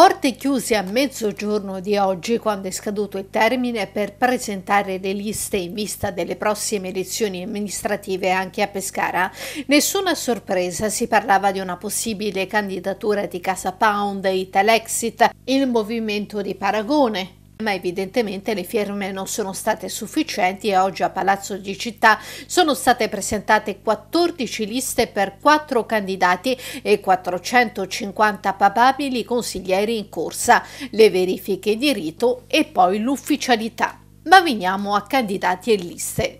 Porte chiuse a mezzogiorno di oggi, quando è scaduto il termine per presentare le liste in vista delle prossime elezioni amministrative anche a Pescara. Nessuna sorpresa, si parlava di una possibile candidatura di Casa Pound, Italexit, il movimento di Paragone, ma evidentemente le firme non sono state sufficienti e oggi a Palazzo di Città sono state presentate 14 liste per 4 candidati e 450 papabili consiglieri in corsa, le verifiche di rito e poi l'ufficialità. Ma veniamo a candidati e liste.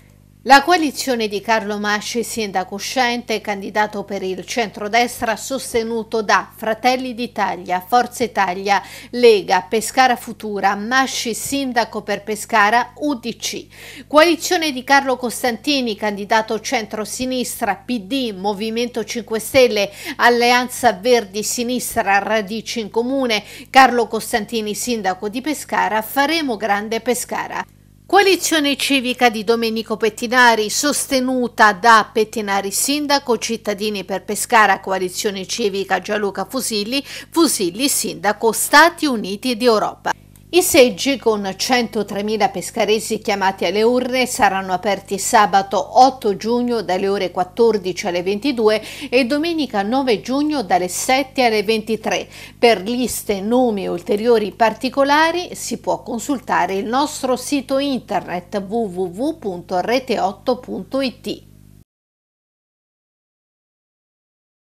La coalizione di Carlo Masci, sindaco uscente, candidato per il centrodestra, sostenuto da Fratelli d'Italia, Forza Italia, Lega, Pescara Futura, Masci, sindaco per Pescara, UDC. Coalizione di Carlo Costantini, candidato centro-sinistra, PD, Movimento 5 Stelle, Alleanza Verdi Sinistra, Radici in Comune, Carlo Costantini, sindaco di Pescara, Faremo Grande Pescara. Coalizione civica di Domenico Pettinari, sostenuta da Pettinari Sindaco, cittadini per Pescara, coalizione civica Gianluca Fusilli, Fusilli Sindaco, Stati Uniti d'Europa. I seggi, con 103.000 pescaresi chiamati alle urne, saranno aperti sabato 8 giugno dalle ore 14 alle 22 e domenica 9 giugno dalle 7 alle 23. Per liste, nomi e ulteriori particolari si può consultare il nostro sito internet www.rete8.it.